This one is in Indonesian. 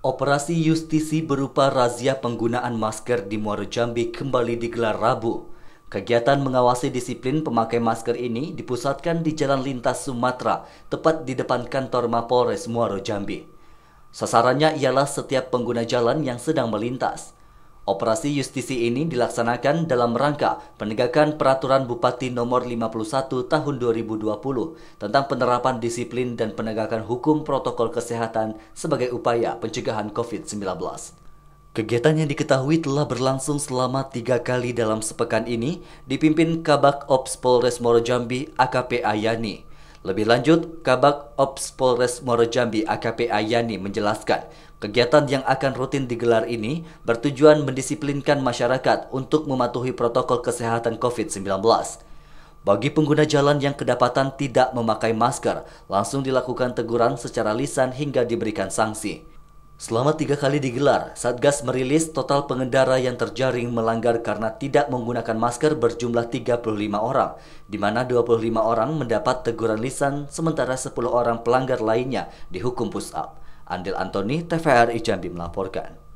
Operasi justisi berupa razia penggunaan masker di Muaro Jambi kembali digelar Rabu. Kegiatan mengawasi disiplin pemakai masker ini dipusatkan di Jalan Lintas Sumatera, tepat di depan kantor Mapolres Muaro Jambi. Sasarannya ialah setiap pengguna jalan yang sedang melintas. Operasi justisi ini dilaksanakan dalam rangka penegakan peraturan Bupati nomor 51 tahun 2020 tentang penerapan disiplin dan penegakan hukum protokol kesehatan sebagai upaya pencegahan COVID-19. Kegiatan yang diketahui telah berlangsung selama tiga kali dalam sepekan ini dipimpin Kabak Ops Polres Moro Jambi AKP Ayani. Lebih lanjut, Kabak Ops Polres Moro Jambi AKP Ayani menjelaskan, kegiatan yang akan rutin digelar ini bertujuan mendisiplinkan masyarakat untuk mematuhi protokol kesehatan COVID-19. Bagi pengguna jalan yang kedapatan tidak memakai masker, langsung dilakukan teguran secara lisan hingga diberikan sanksi. Selama tiga kali digelar, Satgas merilis total pengendara yang terjaring melanggar karena tidak menggunakan masker berjumlah 35 orang, di mana 25 orang mendapat teguran lisan, sementara 10 orang pelanggar lainnya dihukum push up. Andil Antoni, TVRI Jambi melaporkan.